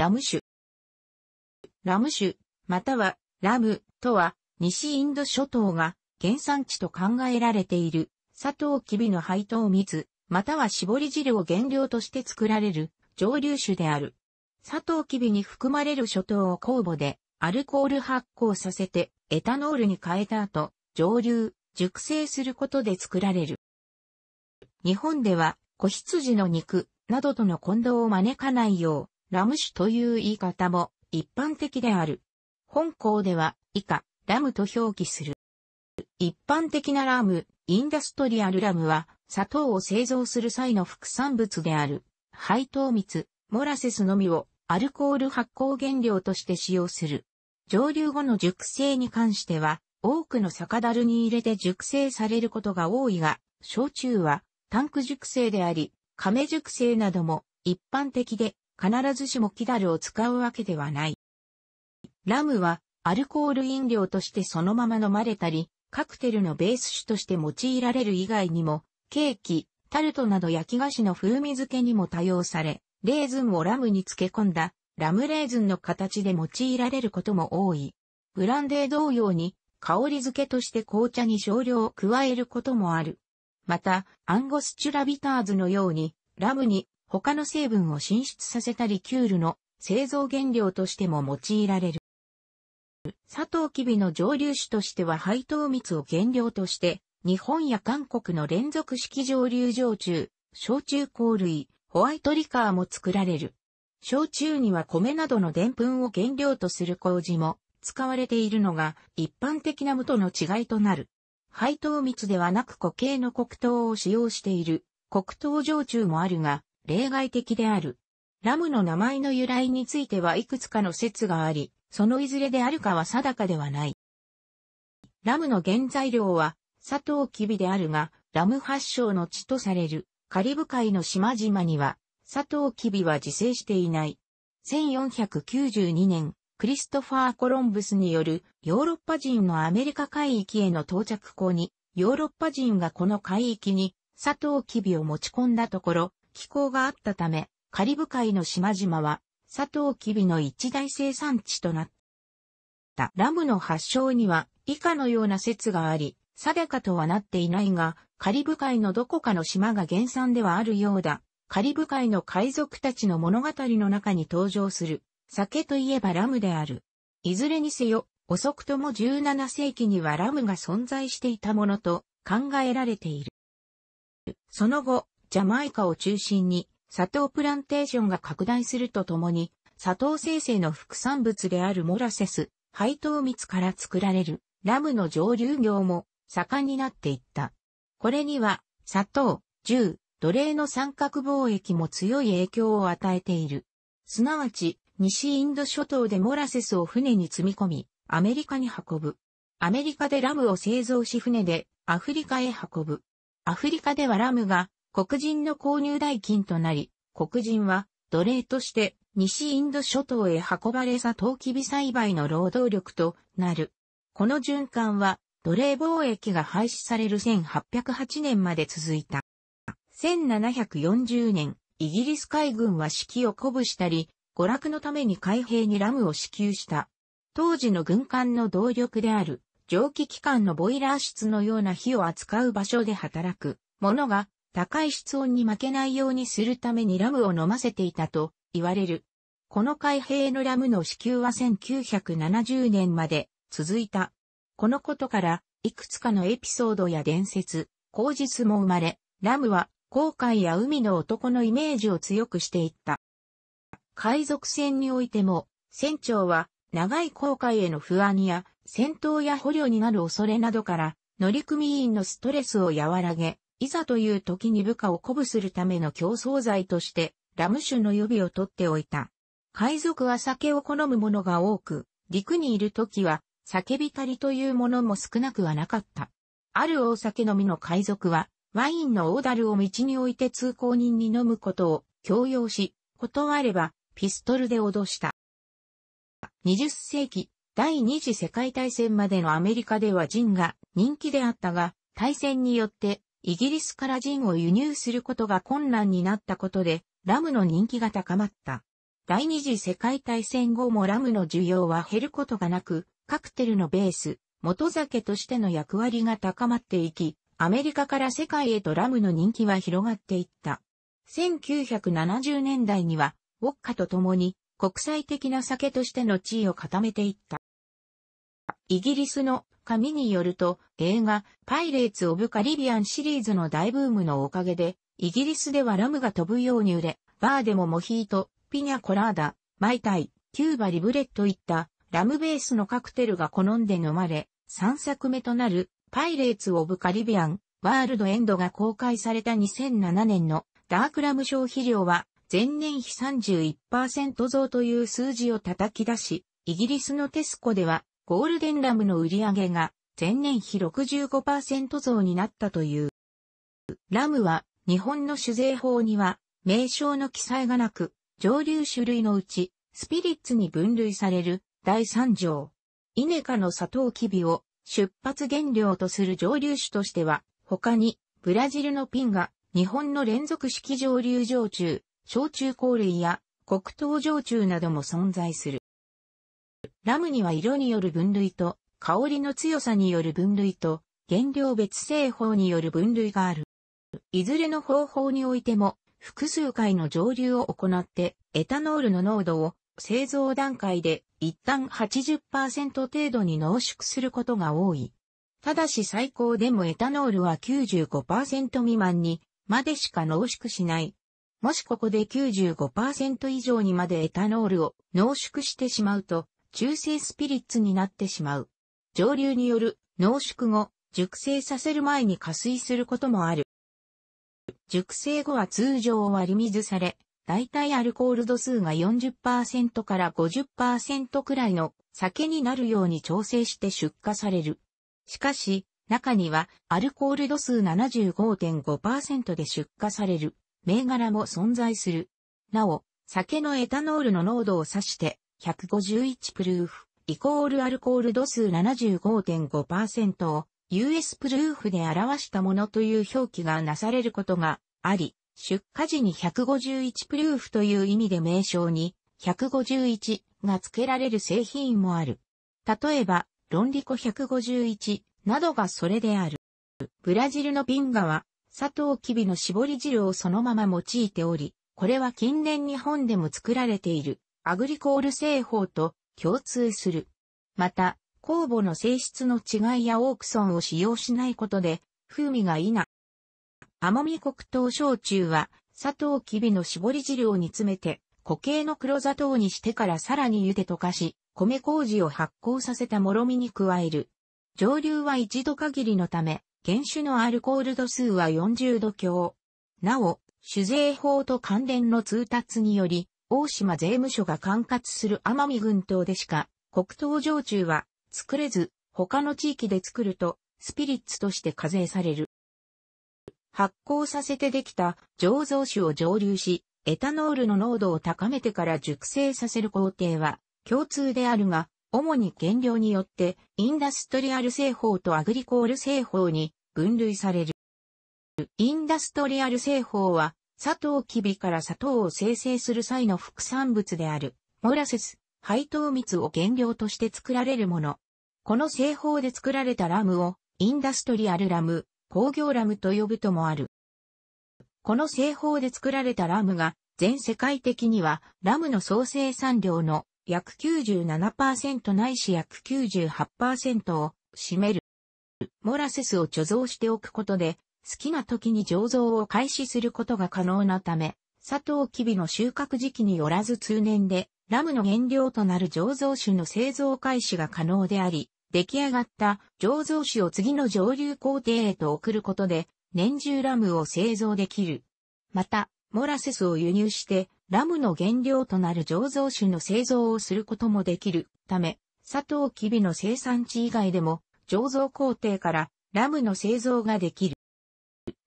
ラム酒。ラム酒、またはラムとは、西インド諸島が原産地と考えられている、砂糖キビの配当蜜、または絞り汁を原料として作られる蒸留酒である。砂糖キビに含まれる諸糖を酵母でアルコール発酵させてエタノールに変えた後、蒸留、熟成することで作られる。日本では、子羊の肉などとの混同を招かないよう、ラム酒という言い方も一般的である。本校では以下、ラムと表記する。一般的なラム、インダストリアルラムは、砂糖を製造する際の副産物である、配糖蜜、モラセスのみをアルコール発酵原料として使用する。蒸留後の熟成に関しては、多くの酒樽に入れて熟成されることが多いが、焼酎はタンク熟成であり、亀熟成なども一般的で必ずしもキダルを使うわけではない。ラムはアルコール飲料としてそのまま飲まれたり、カクテルのベース種として用いられる以外にも、ケーキ、タルトなど焼き菓子の風味付けにも多用され、レーズンをラムに漬け込んだ、ラムレーズンの形で用いられることも多い。ブランデー同様に、香り付けとして紅茶に少量を加えることもある。また、アンゴスチュラビターズのように、ラムに他の成分を進出させたリキュールの製造原料としても用いられる。サトウキビの蒸留酒としては配糖蜜を原料として、日本や韓国の連続式蒸留焼酎、焼酎香類、ホワイトリカーも作られる。焼酎には米などの澱粉を原料とする麹も使われているのが一般的な無との違いとなる。配糖蜜ではなく固形の黒糖を使用している黒糖焼酎もあるが、例外的である。ラムの名前の由来についてはいくつかの説があり、そのいずれであるかは定かではない。ラムの原材料は、サトウキビであるが、ラム発祥の地とされる、カリブ海の島々には、サトウキビは自生していない。1492年、クリストファー・コロンブスによるヨーロッパ人のアメリカ海域への到着後に、ヨーロッパ人がこの海域にサトウキビを持ち込んだところ、気候があったため、カリブ海の島々は、サトウキビの一大生産地となった。ラムの発祥には、以下のような説があり、定かとはなっていないが、カリブ海のどこかの島が原産ではあるようだ。カリブ海の海賊たちの物語の中に登場する、酒といえばラムである。いずれにせよ、遅くとも17世紀にはラムが存在していたものと考えられている。その後、ジャマイカを中心に、砂糖プランテーションが拡大するとともに、砂糖生成の副産物であるモラセス、配糖蜜から作られるラムの蒸留業も盛んになっていった。これには、砂糖、銃、奴隷の三角貿易も強い影響を与えている。すなわち、西インド諸島でモラセスを船に積み込み、アメリカに運ぶ。アメリカでラムを製造し船でアフリカへ運ぶ。アフリカではラムが黒人の購入代金となり、黒人は奴隷として西インド諸島へ運ばれさ陶器キ栽培の労働力となる。この循環は奴隷貿易が廃止される1808年まで続いた。1740年、イギリス海軍は指揮を鼓舞したり、娯楽のために海兵にラムを支給した。当時の軍艦の動力である蒸気機関のボイラー室のような火を扱う場所で働く者が高い室温に負けないようにするためにラムを飲ませていたと言われる。この海兵のラムの支給は1970年まで続いた。このことから、いくつかのエピソードや伝説、口実も生まれ、ラムは航海や海の男のイメージを強くしていった。海賊船においても、船長は長い航海への不安や戦闘や捕虜になる恐れなどから乗組員のストレスを和らげ、いざという時に部下を鼓舞するための競争剤として、ラム酒の予備を取っておいた。海賊は酒を好む者が多く、陸にいる時は、酒浸りというものも少なくはなかった。ある大酒飲みの海賊は、ワインのオーダルを道に置いて通行人に飲むことを強要し、断ればピストルで脅した。20世紀、第二次世界大戦までのアメリカではジンが人気であったが、大戦によってイギリスからジンを輸入することが困難になったことで、ラムの人気が高まった。第二次世界大戦後もラムの需要は減ることがなく、カクテルのベース、元酒としての役割が高まっていき、アメリカから世界へとラムの人気は広がっていった。1970年代には、ウォッカと共に国際的な酒としての地位を固めていった。イギリスの紙によると、映画、パイレーツ・オブ・カリビアンシリーズの大ブームのおかげで、イギリスではラムが飛ぶように売れ、バーでもモヒート、ピニャ・コラーダ、マイタイ、キューバ・リブレットいった、ラムベースのカクテルが好んで飲まれ、3作目となる、パイレーツ・オブ・カリビアン、ワールド・エンドが公開された2007年のダークラム消費量は、前年比31%増という数字を叩き出し、イギリスのテスコではゴールデンラムの売り上げが前年比65%増になったという。ラムは日本の酒税法には名称の記載がなく、上流種類のうちスピリッツに分類される第3条。イネカのサトウキビを出発原料とする上流種としては、他にブラジルのピンが日本の連続式上流焼酎、焼酎高類や黒糖焼酎なども存在する。ラムには色による分類と、香りの強さによる分類と、原料別製法による分類がある。いずれの方法においても、複数回の蒸留を行って、エタノールの濃度を製造段階で一旦80%程度に濃縮することが多い。ただし最高でもエタノールは95%未満にまでしか濃縮しない。もしここで95%以上にまでエタノールを濃縮してしまうと、中性スピリッツになってしまう。上流による濃縮後、熟成させる前に加水することもある。熟成後は通常割り水され、大体アルコール度数が40%から50%くらいの酒になるように調整して出荷される。しかし、中にはアルコール度数75.5%で出荷される銘柄も存在する。なお、酒のエタノールの濃度を指して151プルーフ、イコールアルコール度数75.5%を US プルーフで表したものという表記がなされることがあり、出荷時に151プルーフという意味で名称に151が付けられる製品もある。例えば、ロンリコ151などがそれである。ブラジルのビンガは、砂糖キビの絞り汁をそのまま用いており、これは近年日本でも作られているアグリコール製法と共通する。また、酵母の性質の違いやオークソンを使用しないことで、風味がいいな。甘み黒糖焼酎は、砂糖きびの絞り汁を煮詰めて、固形の黒砂糖にしてからさらに茹で溶かし、米麹を発酵させたもろみに加える。蒸留は一度限りのため、原酒のアルコール度数は40度強。なお、酒税法と関連の通達により、大島税務署が管轄する奄美群島でしか、黒糖焼酎は作れず、他の地域で作ると、スピリッツとして課税される。発酵させてできた醸造酒を蒸留し、エタノールの濃度を高めてから熟成させる工程は共通であるが、主に原料によってインダストリアル製法とアグリコール製法に分類される。インダストリアル製法はサトウキビから砂糖を生成する際の副産物である、モラセス、配糖蜜を原料として作られるもの。この製法で作られたラムを、インダストリアルラム、工業ラムと呼ぶともある。この製法で作られたラムが、全世界的には、ラムの総生産量の約97%ないし約98%を占める。モラセスを貯蔵しておくことで、好きな時に醸造を開始することが可能なため、砂糖キビの収穫時期によらず通年で、ラムの原料となる醸造酒の製造開始が可能であり、出来上がった醸造酒を次の上流工程へと送ることで、年中ラムを製造できる。また、モラセスを輸入して、ラムの原料となる醸造酒の製造をすることもできるため、砂糖キビの生産地以外でも、醸造工程からラムの製造ができる。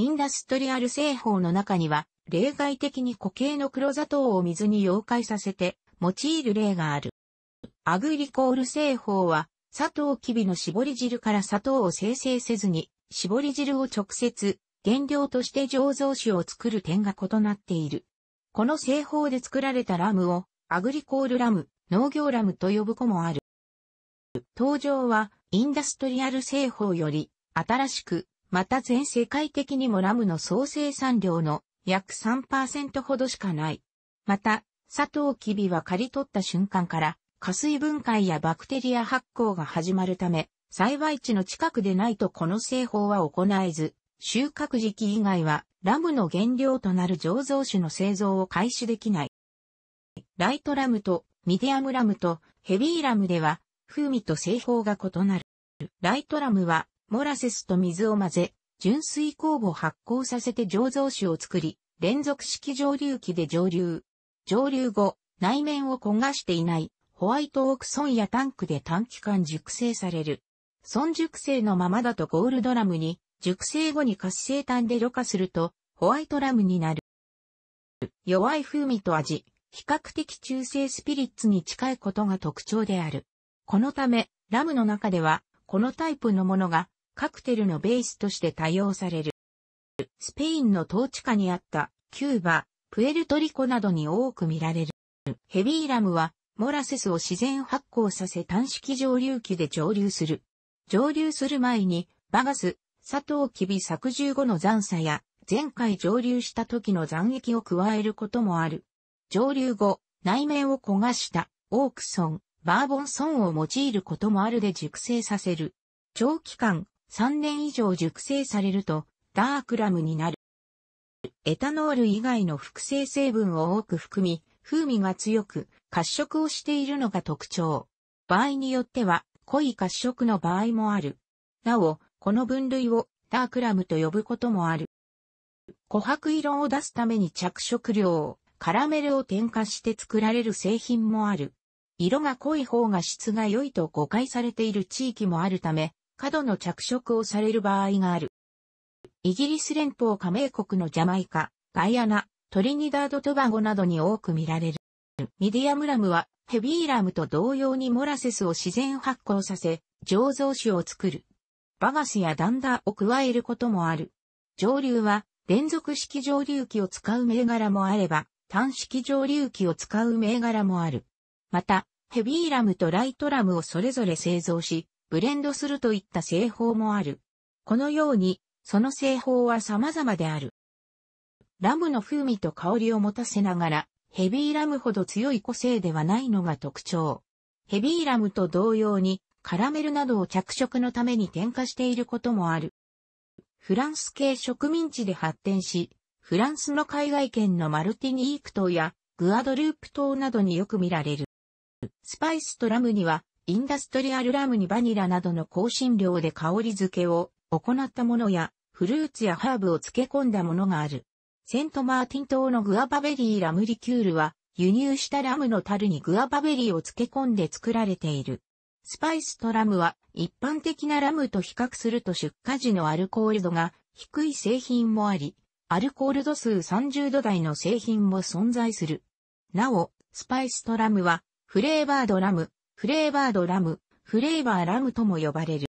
インダストリアル製法の中には、例外的に固形の黒砂糖を水に溶解させて、用いる例がある。アグリコール製法は、砂糖キビの絞り汁から砂糖を生成せずに、絞り汁を直接、原料として醸造酒を作る点が異なっている。この製法で作られたラムを、アグリコールラム、農業ラムと呼ぶ子もある。登場は、インダストリアル製法より、新しく、また全世界的にもラムの総生産量の約3%ほどしかない。また、サトウキビは刈り取った瞬間から、加水分解やバクテリア発酵が始まるため、栽培地の近くでないとこの製法は行えず、収穫時期以外はラムの原料となる醸造酒の製造を開始できない。ライトラムとミディアムラムとヘビーラムでは風味と製法が異なる。ライトラムはモラセスと水を混ぜ、純水酵母発酵させて醸造酒を作り、連続式蒸留機で蒸留。蒸留後、内面を焦がしていない、ホワイトオークソンやタンクで短期間熟成される。損熟成のままだとゴールドラムに、熟成後に活性炭でろ過すると、ホワイトラムになる。弱い風味と味、比較的中性スピリッツに近いことが特徴である。このため、ラムの中では、このタイプのものがカクテルのベースとして多用される。スペインの統治下にあったキューバ、プエルトリコなどに多く見られる。ヘビーラムはモラセスを自然発酵させ単式蒸留機で蒸留する。蒸留する前にバガス、砂糖キビ削除後の残差や前回蒸留した時の残液を加えることもある。蒸留後、内面を焦がしたオークソン、バーボンソンを用いることもあるで熟成させる。長期間3年以上熟成されるとダークラムになる。エタノール以外の複製成分を多く含み、風味が強く、褐色をしているのが特徴。場合によっては、濃い褐色の場合もある。なお、この分類をダークラムと呼ぶこともある。琥珀色を出すために着色料、を、カラメルを添加して作られる製品もある。色が濃い方が質が良いと誤解されている地域もあるため、過度の着色をされる場合がある。イギリス連邦加盟国のジャマイカ、ガイアナ、トリニダード・トバゴなどに多く見られる。ミディアムラムはヘビーラムと同様にモラセスを自然発酵させ、醸造酒を作る。バガスやダンダーを加えることもある。蒸留は連続式蒸留器を使う銘柄もあれば、単式蒸留器を使う銘柄もある。また、ヘビーラムとライトラムをそれぞれ製造し、ブレンドするといった製法もある。このように、その製法は様々である。ラムの風味と香りを持たせながら、ヘビーラムほど強い個性ではないのが特徴。ヘビーラムと同様に、カラメルなどを着色のために添加していることもある。フランス系植民地で発展し、フランスの海外圏のマルティニーク島やグアドループ島などによく見られる。スパイスとラムにはインダストリアルラムにバニラなどの香辛料で香り付けを行ったものや、フルーツやハーブを漬け込んだものがある。セントマーティン島のグアバベリーラムリキュールは、輸入したラムの樽にグアバベリーを漬け込んで作られている。スパイスとラムは、一般的なラムと比較すると出荷時のアルコール度が低い製品もあり、アルコール度数30度台の製品も存在する。なお、スパイスとラムは、フレーバードラム、フレーバードラム、フレーバーラムとも呼ばれる。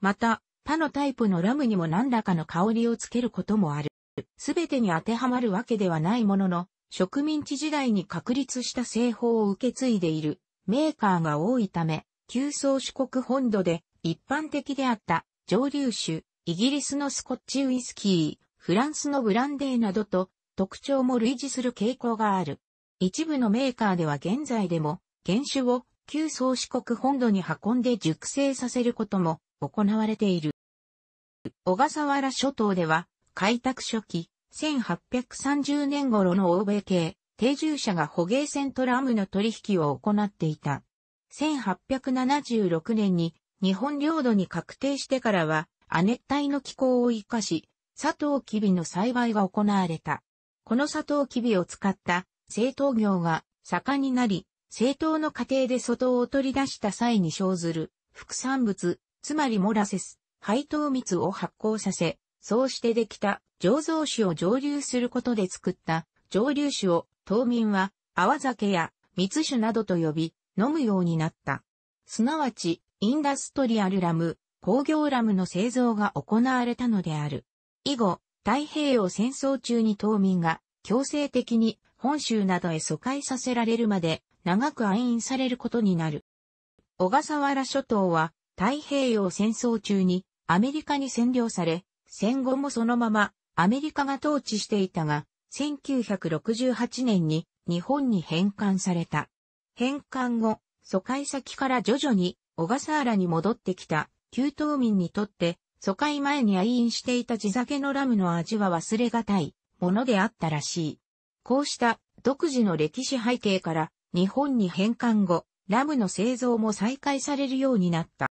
また、他のタイプのラムにも何らかの香りをつけることもある。すべてに当てはまるわけではないものの、植民地時代に確立した製法を受け継いでいるメーカーが多いため、旧宗主国本土で一般的であった蒸留酒、イギリスのスコッチウイスキー、フランスのブランデーなどと特徴も類似する傾向がある。一部のメーカーでは現在でも原酒を旧宗主国本土に運んで熟成させることも行われている。小笠原諸島では、開拓初期、1830年頃の欧米系、定住者が捕鯨船とラムの取引を行っていた。1876年に日本領土に確定してからは、亜熱帯の気候を活かし、砂糖キビの栽培が行われた。この砂糖キビを使った製糖業が盛んになり、政党の過程で外を取り出した際に生ずる副産物、つまりモラセス、配当蜜を発酵させ、そうしてできた醸造酒を蒸留することで作った蒸留酒を島民は泡酒や蜜酒などと呼び飲むようになった。すなわちインダストリアルラム、工業ラムの製造が行われたのである。以後、太平洋戦争中に島民が強制的に本州などへ疎開させられるまで長く愛飲されることになる。小笠原諸島は太平洋戦争中にアメリカに占領され、戦後もそのままアメリカが統治していたが、1968年に日本に返還された。返還後、疎開先から徐々に小笠原に戻ってきた旧島民にとって疎開前に愛飲していた地酒のラムの味は忘れがたいものであったらしい。こうした独自の歴史背景から日本に返還後、ラムの製造も再開されるようになった。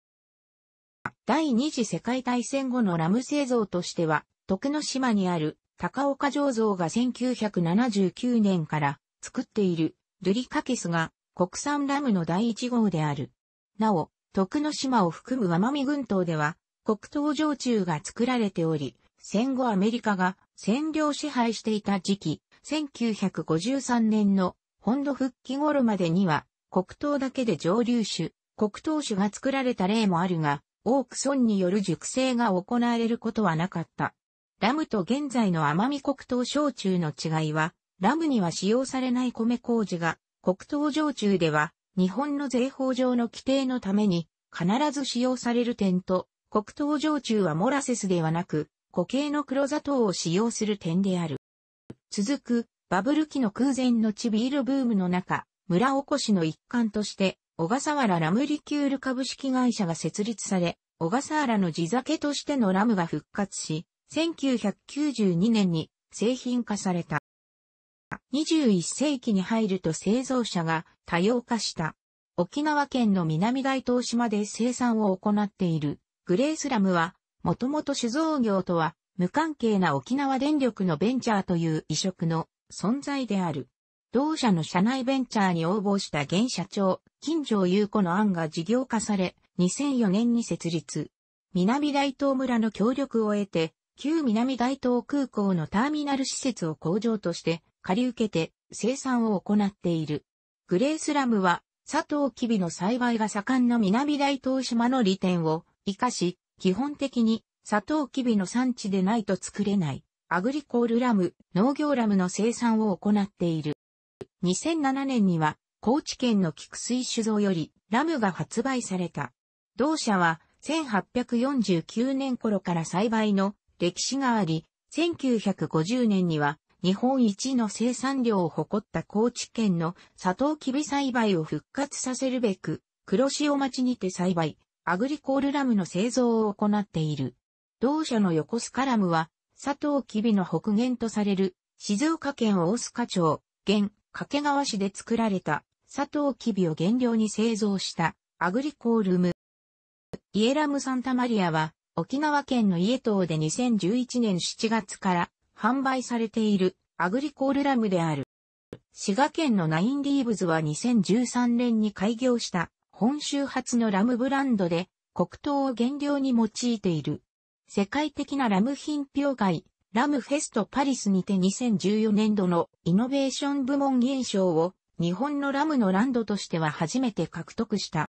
第二次世界大戦後のラム製造としては、徳之島にある高岡醸造が1979年から作っているルリカケスが国産ラムの第1号である。なお、徳之島を含む奄美群島では黒糖焼酎が作られており、戦後アメリカが占領支配していた時期、1953年の本土復帰頃までには、黒糖だけで蒸留酒、黒糖酒が作られた例もあるが、多く損による熟成が行われることはなかった。ラムと現在の甘み黒糖焼酎の違いは、ラムには使用されない米麹が、黒糖焼酎では、日本の税法上の規定のために、必ず使用される点と、黒糖焼酎はモラセスではなく、固形の黒砂糖を使用する点である。続く、バブル期の空前の地ビールブームの中、村おこしの一環として、小笠原ラムリキュール株式会社が設立され、小笠原の地酒としてのラムが復活し、1992年に製品化された。21世紀に入ると製造者が多様化した。沖縄県の南大東島で生産を行っているグレースラムは、もともと酒造業とは無関係な沖縄電力のベンチャーという異色の存在である。同社の社内ベンチャーに応募した現社長、金城優子の案が事業化され、2004年に設立。南大東村の協力を得て、旧南大東空港のターミナル施設を工場として借り受けて生産を行っている。グレースラムは佐藤キビの栽培が盛んな南大東島の利点を活かし、基本的に佐藤キビの産地でないと作れないアグリコールラム、農業ラムの生産を行っている。2007年には、高知県の菊水酒造より、ラムが発売された。同社は、1849年頃から栽培の歴史があり、1950年には、日本一の生産量を誇った高知県の砂糖キビ栽培を復活させるべく、黒潮町にて栽培、アグリコールラムの製造を行っている。同社の横須賀ラムは佐藤吉備の北限とされる、静岡県大須賀町、現、掛川市で作られた、佐藤吉備を原料に製造した、アグリコールム。イエラムサンタマリアは、沖縄県のイエ島で2011年7月から販売されているアグリコールラムである。滋賀県のナインリーブズは2013年に開業した本州初のラムブランドで黒糖を原料に用いている。世界的なラム品評会、ラムフェストパリスにて2014年度のイノベーション部門銀賞を日本のラムのランドとしては初めて獲得した。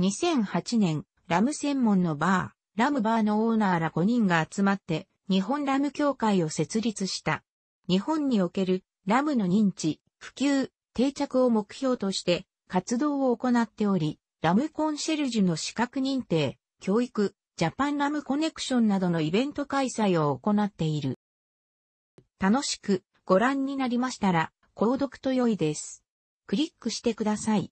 2008年、ラム専門のバー、ラムバーのオーナーら5人が集まって日本ラム協会を設立した。日本におけるラムの認知、普及、定着を目標として活動を行っており、ラムコンシェルジュの資格認定、教育、ジャパンラムコネクションなどのイベント開催を行っている。楽しくご覧になりましたら、購読と良いです。クリックしてください。